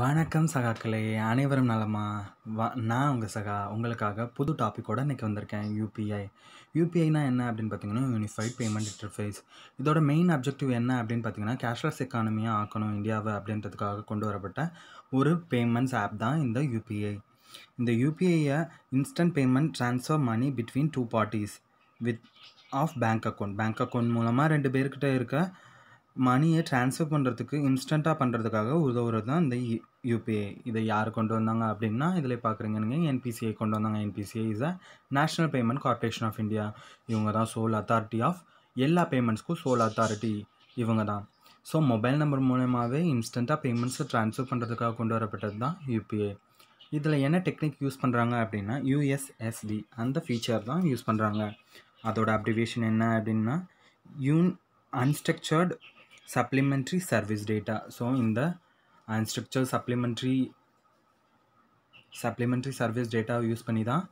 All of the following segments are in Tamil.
வணக்கம் சகாக்களே அனைவரும் நலமா வ நான் உங்கள் சகா உங்களுக்காக புது டாப்பிக்கோடு இன்றைக்கி வந்திருக்கேன் யூபிஐ யூபிஐனா என்ன அப்படின்னு பார்த்தீங்கன்னா யூனிஃபைட் பேமெண்ட் இன்டர்ஃபேஸ் இதோட மெயின் அப்ஜெக்டிவ் என்ன அப்படின்னு பார்த்தீங்கன்னா கேஷ்லெஸ் எக்கானமியாக ஆக்கணும் இந்தியாவை அப்படின்றதுக்காக கொண்டு வரப்பட்ட ஒரு பேமெண்ட்ஸ் ஆப் தான் இந்த யூபிஐ இந்த யூபிஐயை instant payment transfer money between two parties with of bank account bank account மூலமாக ரெண்டு பேர்கிட்ட இருக்க மணியை ட்ரான்ஸ்ஃபர் பண்ணுறதுக்கு இன்ஸ்டண்ட்டாக பண்ணுறதுக்காக உதவுறது தான் இந்த யூபிஐ இதை யார் கொண்டு வந்தாங்க அப்படின்னா இதில் பார்க்குறீங்க என்பிசிஐ கொண்டு வந்தாங்க NPCI is a national payment corporation of India இவங்க தான் சோல் அத்தாரிட்டி ஆஃப் எல்லா பேமெண்ட்ஸ்க்கும் சோல் அத்தாரிட்டி இவங்க தான் ஸோ மொபைல் நம்பர் மூலயமாவே இன்ஸ்டண்ட்டாக பேமெண்ட்ஸை ட்ரான்ஸ்ஃபர் பண்ணுறதுக்காக கொண்டு வரப்பட்டது தான் யூபிஐ இதில் என்ன டெக்னிக் யூஸ் பண்ணுறாங்க அப்படின்னா யூஎஸ்எஸ்டி அந்த ஃபீச்சர் தான் யூஸ் பண்ணுறாங்க அதோட அப்டிவேஷன் என்ன அப்படின்னா யூன் unstructured supplementary service data. So in the unstructured supplementary supplementary service டேட்டாவை யூஸ் பண்ணி தான்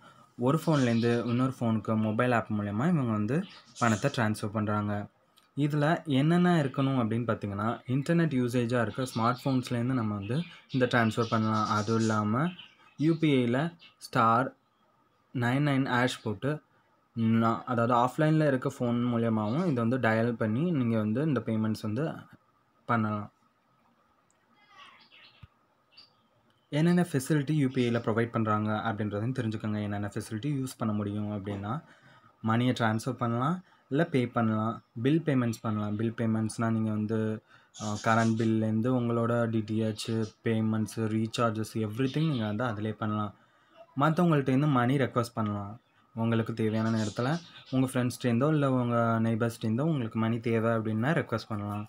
ஒரு ஃபோன்லேருந்து இன்னொரு ஃபோனுக்கு மொபைல் ஆப் மூலயமா இவங்க வந்து பணத்தை ட்ரான்ஸ்ஃபர் பண்ணுறாங்க இதில் என்னென்ன இருக்கணும் அப்படின்னு பார்த்தீங்கன்னா இன்டர்நெட் யூசேஜாக இருக்க ஸ்மார்ட் ஃபோன்ஸ்லேருந்து நம்ம வந்து இந்த ட்ரான்ஸ்ஃபர் பண்ணலாம் அதுவும் இல்லாமல் யூபிஐயில் ஸ்டார் நைன் நைன் ஆஷ் போட்டு நான் அதாவது ஆஃப்லைனில் இருக்க ஃபோன் மூலியமாகவும் இதை வந்து டயல் பண்ணி நீங்கள் வந்து இந்த பேமெண்ட்ஸ் வந்து பண்ணலாம் என்னென்ன ஃபெசிலிட்டி யூபிஐயில் ப்ரொவைட் பண்ணுறாங்க அப்படின்றதையும் தெரிஞ்சுக்கோங்க என்னென்ன ஃபெசிலிட்டி யூஸ் பண்ண முடியும் அப்படின்னா மணியை ட்ரான்ஸ்ஃபர் பண்ணலாம் இல்லை பே பண்ணலாம் பில் பேமெண்ட்ஸ் பண்ணலாம் பில் பேமெண்ட்ஸ்னால் நீங்கள் வந்து கரண்ட் பில்லேருந்து உங்களோட DTH payments recharges every thing நீங்கள் வந்து அதிலே பண்ணலாம் மற்றவங்கள்ட்டேருந்து மணி ரெக்வஸ்ட் பண்ணலாம் உங்களுக்கு தேவையான நேரத்தில் உங்கள் ஃப்ரெண்ட்ஸ்டேருந்தோ இல்லை உங்கள் நெய்பர்ஸ்டேருந்தோ உங்களுக்கு மணி தேவை அப்படின்னா ரெக்வஸ்ட் பண்ணலாம்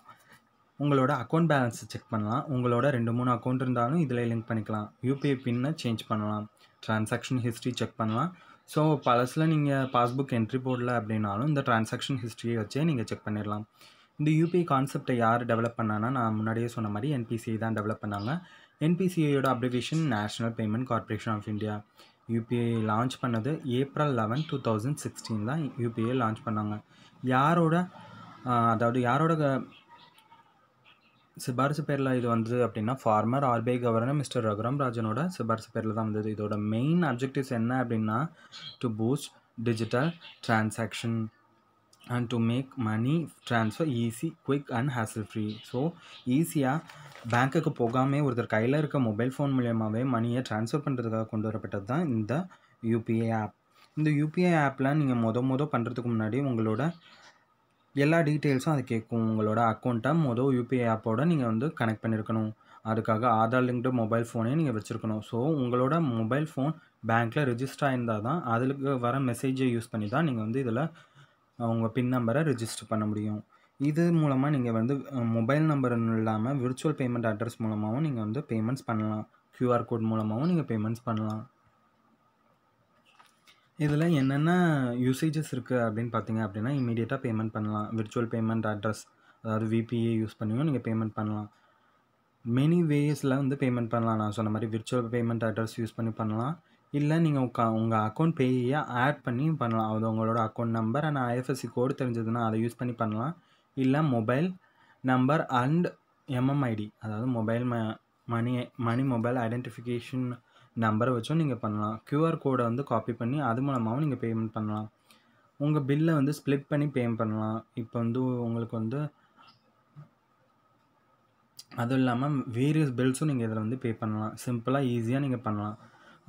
உங்களோட அக்கௌண்ட் பேலன்ஸை செக் பண்ணலாம் உங்களோட ரெண்டு மூணு அக்கௌண்ட் இருந்தாலும் இதில் லிங்க் பண்ணிக்கலாம் யூபிஐ பின்னை சேஞ்ச் பண்ணலாம் ட்ரான்சாக்ஷன் ஹிஸ்ட்ரி செக் பண்ணலாம் ஸோ பழசில் நீங்கள் பாஸ்புக் என்ட்ரி போடல அப்படின்னாலும் இந்த ட்ரான்சாக்ஷன் ஹிஸ்ட்ரியை வச்சே நீங்கள் செக் பண்ணிடலாம் இந்த யூபிஐ கான்செப்டை யார் டெவலப் பண்ணான்னா நான் முன்னாடியே சொன்ன மாதிரி என்பிசிஐ தான் டெவலப் பண்ணாங்க என்பிசிஐயோட application national payment corporation of India UPI launch பண்ணது April eleven two thousand sixteen தான் யூபிஐ லான்ச் பண்ணாங்க யாரோட அதாவது யாரோட சிபாரிசு பேரில் இது வந்தது அப்படின்னா former RBI governor mister Raghuram ராஜனோட சிபாரிசு பேரில் தான் வந்தது இதோட மெயின் அப்ஜெக்டிவ்ஸ் என்ன அப்படின்னா to boost digital transaction and to make money transfer easy quick and hassle free so ஈஸியாக பேங்க்குக்கு போகாமல் ஒருத்தர் கையில் இருக்க மொபைல் ஃபோன் மூலியமாகவே மணியை ட்ரான்ஸ்ஃபர் பண்ணுறதுக்காக கொண்டு வரப்பட்டது தான் இந்த யூபிஐ ஆப் இந்த யூபிஐ ஆப்பில் நீங்கள் மொத மொதல் பண்ணுறதுக்கு முன்னாடி உங்களோட எல்லா டீட்டெயில்ஸும் அது கேட்கும் உங்களோட அக்கௌண்ட்டை மொதல் யூபிஐ ஆப்போட நீங்கள் வந்து கனெக்ட் பண்ணியிருக்கணும் அதுக்காக ஆதார் லிங்க்டு மொபைல் ஃபோனே நீங்கள் வச்சுருக்கணும் ஸோ உங்களோட மொபைல் ஃபோன் பேங்க்கில் ரிஜிஸ்டர் ஆயிருந்தால் தான் அதுக்கு வர மெசேஜை யூஸ் பண்ணி தான் நீங்கள் வந்து இதில் உங்கள் பின் நம்பரை ரிஜிஸ்டர் பண்ண முடியும் இது மூலமாக நீங்கள் வந்து மொபைல் நம்பர் இல்லாமல் விர்ச்சுவல் பேமெண்ட் அட்ரஸ் மூலமாகவும் நீங்கள் வந்து பேமெண்ட்ஸ் பண்ணலாம் க்யூஆர் கோட் மூலமாகவும் நீங்கள் பேமெண்ட்ஸ் பண்ணலாம் இதில் என்னென்ன யூசேஜஸ் இருக்குது அப்படின்னு பார்த்தீங்க அப்படின்னா இமீடியட்டாக பேமெண்ட் பண்ணலாம் விர்ச்சுவல் பேமெண்ட் அட்ரஸ் அதாவது விபிஏ யூஸ் பண்ணியும் நீங்கள் பேமெண்ட் பண்ணலாம் மெனி வேஸில் வந்து பேமெண்ட் பண்ணலாம் நான் சொன்ன மாதிரி விர்ச்சுவல் பேமெண்ட் அட்ரஸ் யூஸ் பண்ணி பண்ணலாம் இல்லை நீங்கள் உங்கள் உங்கள் அக்கௌண்ட் பேயை ஆட் பண்ணி பண்ணலாம் அது உங்களோட account number and IFSC code தெரிஞ்சதுன்னா அதை யூஸ் பண்ணி பண்ணலாம் இல்லை மொபைல் நம்பர் அண்ட் எம்எம்ஐடி அதாவது மொபைல் ம மணி மணி மொபைல் ஐடென்டிஃபிகேஷன் நம்பரை வச்சும் நீங்கள் பண்ணலாம் க்யூஆர் கோடை வந்து காப்பி பண்ணி அது மூலமாகவும் நீங்கள் பேமெண்ட் பண்ணலாம் உங்கள் பில்லை வந்து ஸ்ப்ளிட் பண்ணி பேமெண்ட் பண்ணலாம் இப்போ வந்து உங்களுக்கு வந்து அதுவும் இல்லாமல் வேரியஸ் பில்ஸும் நீங்கள் இதில் வந்து பே பண்ணலாம் சிம்பிளாக ஈஸியாக நீங்கள் பண்ணலாம்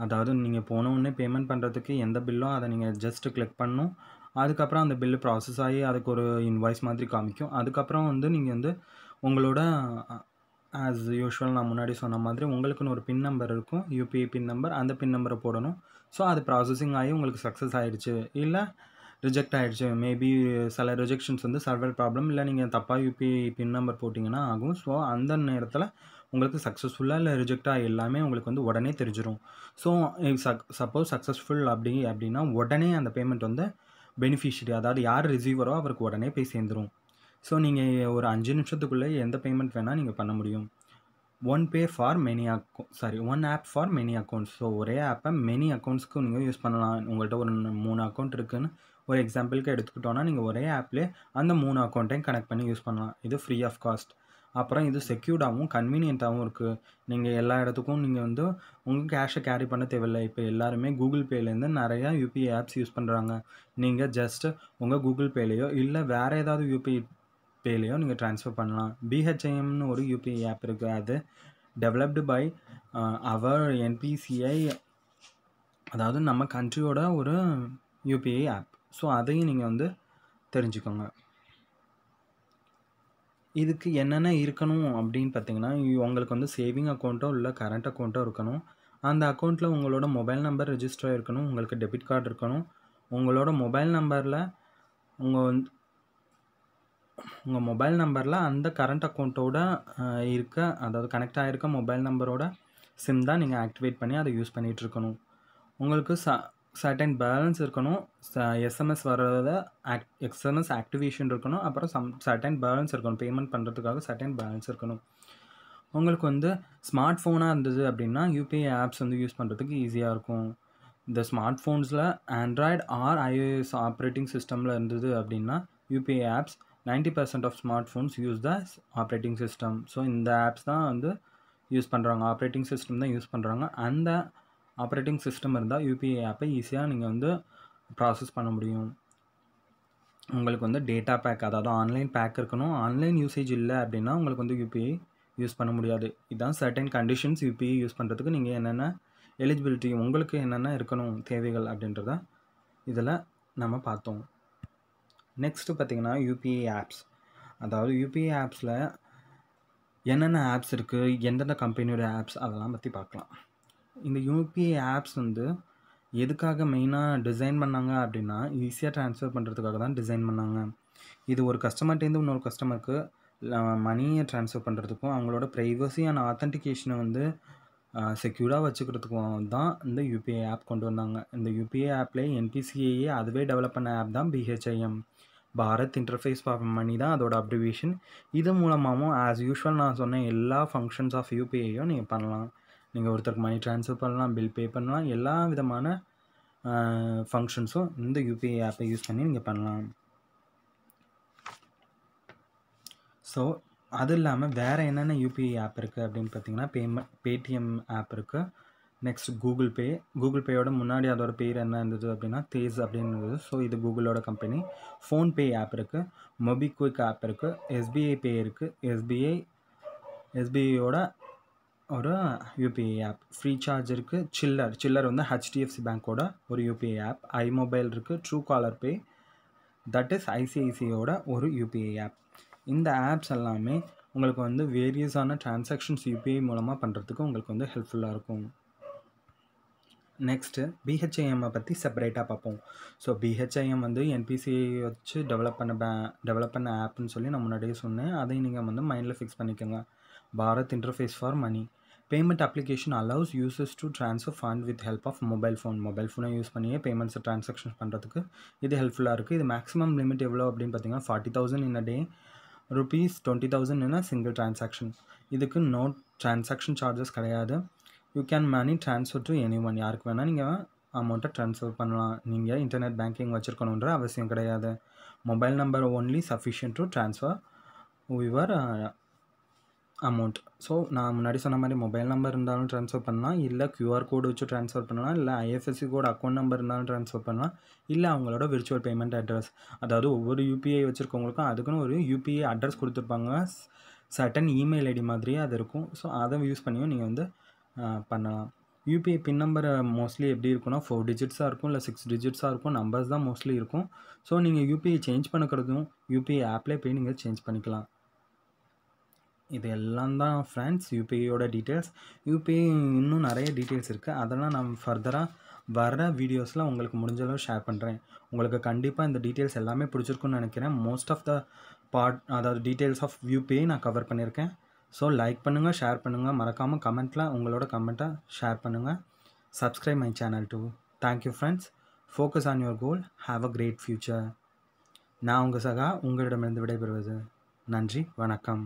அதாவது நீங்கள் போன உடனே பேமெண்ட் பண்ணுறதுக்கு எந்த பில்லும் அதை நீங்கள் ஜஸ்ட்டு கிளிக் பண்ணும் அதுக்கப்புறம் அந்த பில்லு ப்ராசஸ் ஆகி அதுக்கு ஒரு இன்வாய்ஸ் மாதிரி காமிக்கும் அதுக்கப்புறம் வந்து நீங்கள் வந்து உங்களோட ஆஸ் யூஷுவல் நான் முன்னாடி சொன்ன மாதிரி உங்களுக்குன்னு ஒரு பின் நம்பர் இருக்கும் யூபிஐ பின் நம்பர் அந்த பின் நம்பரை போடணும் ஸோ அது ப்ராசஸிங் ஆகி உங்களுக்கு சக்ஸஸ் ஆகிடுச்சு இல்லை ரிஜெக்ட் ஆகிடுச்சு மேபி சில ரிஜெக்ஷன்ஸ் வந்து சர்வர் ப்ராப்ளம் இல்லை நீங்கள் தப்பாக யூபிஐ பின் நம்பர் போட்டிங்கன்னா ஆகும் ஸோ அந்த நேரத்தில் உங்களுக்கு சக்ஸஸ்ஃபுல்லாக இல்லை ரிஜெக்டாக எல்லாமே உங்களுக்கு வந்து உடனே தெரிஞ்சிடும் ஸோ சப்போஸ் சக்ஸஸ்ஃபுல் அப்படி அப்படின்னா உடனே அந்த பேமெண்ட் வந்து பெனிஃபிஷரி அதாவது யார் ரிசீவரோ அவருக்கு உடனே போய் சேர்ந்துடும் ஸோ நீங்கள் ஒரு அஞ்சு நிமிஷத்துக்குள்ளே எந்த பேமெண்ட் வேணால் நீங்கள் பண்ண முடியும் one pay for many account sorry one app for many accounts so ஒரே ஆப்பை மெனி அக்கௌண்ட்ஸ்க்கு நீங்கள் யூஸ் பண்ணலாம் உங்கள்கிட்ட ஒரு மூணு அக்கௌண்ட் இருக்குதுன்னு ஒரு எக்ஸாம்பிளுக்கு எடுத்துக்கிட்டோன்னா நீங்கள் ஒரே ஆப்லேயே அந்த மூணு அக்கௌண்ட்டையும் கனெக்ட் பண்ணி யூஸ் பண்ணலாம் இது ஃப்ரீ ஆஃப் காஸ்ட் அப்புறம் இது செக்யூர்டாகவும் கன்வீனியண்ட்டாகவும் இருக்குது நீங்கள் எல்லா இடத்துக்கும் நீங்கள் வந்து உங்கள் கேஷை கேரி பண்ண தேவையில்லை இப்போ எல்லாருமே கூகுள் பேலேருந்து நிறையா யூபிஐ ஆப்ஸ் யூஸ் பண்ணுறாங்க நீங்கள் ஜஸ்ட்டு உங்கள் கூகுள் பேலேயோ இல்லை வேறு ஏதாவது யூபிஐ பேலேயோ நீங்கள் ட்ரான்ஸ்ஃபர் பண்ணலாம் பிஹெச்ஐஎம்னு ஒரு யூபிஐ ஆப் இருக்குது அது டெவலப்டு பை அவர் என்பிசிஐ அதாவது நம்ம கண்ட்ரியோட ஒரு யூபிஐ ஆப் ஸோ அதையும் நீங்கள் வந்து தெரிஞ்சுக்கோங்க இதுக்கு என்னென்ன இருக்கணும் அப்படின்னு பார்த்தீங்கன்னா உங்களுக்கு வந்து சேவிங் அக்கௌண்ட்டோ இல்லை கரண்ட் அக்கௌண்ட்டோ இருக்கணும் அந்த அக்கௌண்ட்டில் உங்களோட மொபைல் நம்பர் ரிஜிஸ்டர் ஆகிருக்கணும் உங்களுக்கு டெபிட் கார்டு இருக்கணும் உங்களோட மொபைல் நம்பரில் உங்கள் வந்து உங்கள் மொபைல் நம்பரில் அந்த கரண்ட் அக்கௌண்ட்டோட இருக்க அதாவது கனெக்ட் ஆகிருக்க மொபைல் நம்பரோட சிம் தான் நீங்கள் ஆக்டிவேட் பண்ணி அதை யூஸ் பண்ணிகிட்ருக்கணும் உங்களுக்கு ச சர்டன் பேலன்ஸ் இருக்கணும் எஸ்எம்எஸ் வர்றத ஆக் எஸ்எம்எஸ் ஆக்டிவேஷன் இருக்கணும் அப்புறம் சம் சர்டன் பேலன்ஸ் இருக்கணும் பேமெண்ட் பண்ணுறதுக்காக சர்டன் பேலன்ஸ் இருக்கணும் உங்களுக்கு வந்து ஸ்மார்ட் ஃபோனாக இருந்தது அப்படின்னா யூபிஐ ஆப்ஸ் வந்து யூஸ் பண்ணுறதுக்கு ஈஸியாக இருக்கும் இந்த ஸ்மார்ட் ஃபோன்ஸில் ஆண்ட்ராய்டு ஆர் ஐஓஎஸ் ஆப்ரேட்டிங் சிஸ்டமில் இருந்தது அப்படின்னா UPI apps ninety percent of smart phones use the operating system so இந்த ஆப்ஸ் தான் வந்து யூஸ் பண்ணுறாங்க ஆப்ரேட்டிங் சிஸ்டம் தான் யூஸ் பண்ணுறாங்க அந்த ஆப்ரேட்டிங் சிஸ்டம் இருந்தால் யூபிஐ ஆப்பை ஈஸியாக நீங்கள் வந்து ப்ராசஸ் பண்ண முடியும் உங்களுக்கு வந்து டேட்டா பேக் அதாவது ஆன்லைன் பேக் இருக்கணும் ஆன்லைன் யூசேஜ் இல்லை அப்படின்னா உங்களுக்கு வந்து யூபிஐ யூஸ் பண்ண முடியாது இதுதான் சர்டன் கண்டிஷன்ஸ் யூபிஐ யூஸ் பண்ணுறதுக்கு நீங்கள் என்னென்ன எலிஜிபிலிட்டி உங்களுக்கு என்னென்ன இருக்கணும் தேவைகள் அப்படின்றத இதில் நம்ம பார்த்தோம் நெக்ஸ்ட்டு பார்த்திங்கன்னா யூபிஐ ஆப்ஸ் அதாவது யூபிஐ ஆப்ஸில் என்னென்ன ஆப்ஸ் இருக்குது எந்தெந்த கம்பெனியோட ஆப்ஸ் அதெல்லாம் பற்றி பார்க்கலாம் இந்த யூபிஐ ஆப்ஸ் வந்து எதுக்காக மெயினாக டிசைன் பண்ணாங்க அப்படின்னா ஈஸியாக ட்ரான்ஸ்ஃபர் பண்ணுறதுக்காக தான் டிசைன் பண்ணாங்க இது ஒரு கஸ்டமர்கிட்டேருந்து இன்னொரு கஸ்டமருக்கு மணியை ட்ரான்ஸ்ஃபர் பண்ணுறதுக்கும் அவங்களோட ப்ரைவசி அண்ட் ஆத்தன்டிகேஷனை வந்து செக்யூர்டாக வச்சுக்கிறதுக்கும் தான் இந்த யூபிஐ ஆப் கொண்டு வந்தாங்க இந்த யூபிஐ ஆப்லே என்பிசிஐயே அதுவே டெவலப் பண்ண ஆப் தான் BHIM Bharat interface of money தான் அதோட அப்ரிவியேஷன் இது மூலமாகவும் ஆஸ் யூஷுவல் நான் சொன்ன எல்லா ஃபங்க்ஷன்ஸ் ஆஃப் யூபிஐயும் நீங்கள் பண்ணலாம் நீங்கள் ஒருத்தருக்கு மணி ட்ரான்ஸ்ஃபர் பண்ணலாம் பில் பே பண்ணலாம் எல்லா விதமான ஃபங்க்ஷன்ஸும் இந்த யூபிஐ ஆப்பை யூஸ் பண்ணி நீங்கள் பண்ணலாம் ஸோ அது இல்லாமல் வேறு என்னென்ன யூபிஐ ஆப் இருக்குது அப்படின்னு பார்த்தீங்கன்னா பேமெண்ட் பேடிஎம் ஆப் இருக்குது நெக்ஸ்ட் கூகுள் பே கூகுள் பேயோட முன்னாடி அதோட பேர் என்ன இருந்தது அப்படின்னா தேஸ் அப்படின்னு இருந்தது ஸோ இது கூகுளோட கம்பெனி ஃபோன்பே ஆப் இருக்குது மொபிக்விக் ஆப் இருக்குது எஸ்பிஐ பே இருக்குது எஸ்பிஐ எஸ்பிஐயோட ஒரு யூபிஐ ஆப் ஃப்ரீ சார்ஜ் இருக்குது சில்லர் சில்லர் வந்து ஹெச்டிஎஃப்சி பேங்க்கோட ஒரு யூபிஐ ஆப் ஐ மொபைல் இருக்குது true caller pay that is ஐசிஐசிஐயோட ஒரு யூபிஐ ஆப் இந்த ஆப்ஸ் எல்லாமே உங்களுக்கு வந்து வேரியஸான டிரான்சாக்ஷன்ஸ் யூபிஐ மூலமாக பண்ணுறதுக்கு உங்களுக்கு வந்து ஹெல்ப்ஃபுல்லாக இருக்கும் நெக்ஸ்ட்டு பிஹெச்ஐஎம்மை பற்றி செப்பரேட்டாக பார்ப்போம் ஸோ பிஹெச்ஐஎம் வந்து என்பிசிஐ வச்சு டெவலப் பண்ண பே டெவலப் பண்ண ஆப்னு சொல்லி நான் முன்னாடியே சொன்னேன் அதையும் நீங்கள் வந்து மைண்டில் ஃபிக்ஸ் பண்ணிக்கோங்க Bharat interface for money payment application allows users to transfer fund with help of mobile phone mobile ஃபோனை யூஸ் பண்ணியே பேமெண்ட்ஸ் ட்ரான்சாக்ஷன்ஸ் பண்ணுறதுக்கு இது ஹெல்ப்ஃபுல்லாக இருக்குது இது மேக்ஸிமம் லிமிட் எவ்வளோ அப்படின்னு பார்த்தீங்கன்னா forty thousand in a day rupees twenty thousand in a single transaction இதுக்கு நோ டிரான்சாக்ஷன் சார்ஜஸ் கிடையாது you can money transfer to any one யாருக்கு வேணால் நீங்கள் அமௌண்ட்டை ட்ரான்ஸ்ஃபர் பண்ணலாம் நீங்கள் இன்டர்நெட் பேங்கிங் வச்சுருக்கணுன்ற அவசியம் கிடையாது mobile number only sufficient to transfer your amount so நான் முன்னாடி சொன்ன மாதிரி மொபைல் நம்பர் இருந்தாலும் ட்ரான்ஸ்ஃபர் பண்ணலாம் இல்லை க்யூஆர் கோடு வச்சு ட்ரான்ஸ்ஃபர் பண்ணலாம் இல்லை ஐஎஃப்எஸ்சி கோட் அக்கௌண்ட் நம்பர் இருந்தாலும் ட்ரான்ஸ்ஃபர் பண்ணலாம் இல்லை அவங்களோட விர்ச்சுவல் பேமெண்ட் அட்ரஸ் அதாவது ஒவ்வொரு யூபிஐ வச்சுருக்கவங்களுக்கும் அதுக்குன்னு ஒரு யூபிஐ அட்ரஸ் கொடுத்துருப்பாங்க சட்டன் இமெயில் ஐடி மாதிரியே அது இருக்கும் ஸோ அதை யூஸ் பண்ணியும் நீங்கள் வந்து பண்ணலாம் யூபிஐ பின் நம்பர் மோஸ்ட்லி எப்படி இருக்குன்னா ஃபோர் டிஜிட்ஸாக இருக்கும் இல்லை சிக்ஸ் டிஜிட்ஸாக இருக்கும் நம்பர்ஸ் தான் மோஸ்ட்லி இருக்கும் ஸோ நீங்கள் யூபிஐ சேஞ்ச் பண்ணுறதும் யூபிஐ ஆப்லேயே போய் நீங்கள் சேஞ்ச் பண்ணிக்கலாம் இது எல்லாம் தான் ஃப்ரெண்ட்ஸ் யூபிஐயோட டீட்டெயில்ஸ் யூபிஐ இன்னும் நிறைய டீட்டெயில்ஸ் இருக்குது அதெல்லாம் நான் ஃபர்தராக வர வீடியோஸில் உங்களுக்கு முடிஞ்சளவு ஷேர் பண்ணுறேன் உங்களுக்கு கண்டிப்பாக இந்த டீட்டெயில்ஸ் எல்லாமே பிடிச்சிருக்குன்னு நினைக்கிறேன் மோஸ்ட் ஆஃப் த பார்ட் அதாவது டீட்டெயில்ஸ் ஆஃப் யூபிஐ நான் கவர் பண்ணியிருக்கேன் ஸோ லைக் பண்ணுங்கள் ஷேர் பண்ணுங்கள் மறக்காமல் கமெண்ட்டில் உங்களோட கமெண்ட்டை ஷேர் பண்ணுங்கள் subscribe my channel to you friends focus on your goal have a great future நான் உங்கள் சகா உங்களிடமிருந்து விடைபெறுவது நன்றி வணக்கம்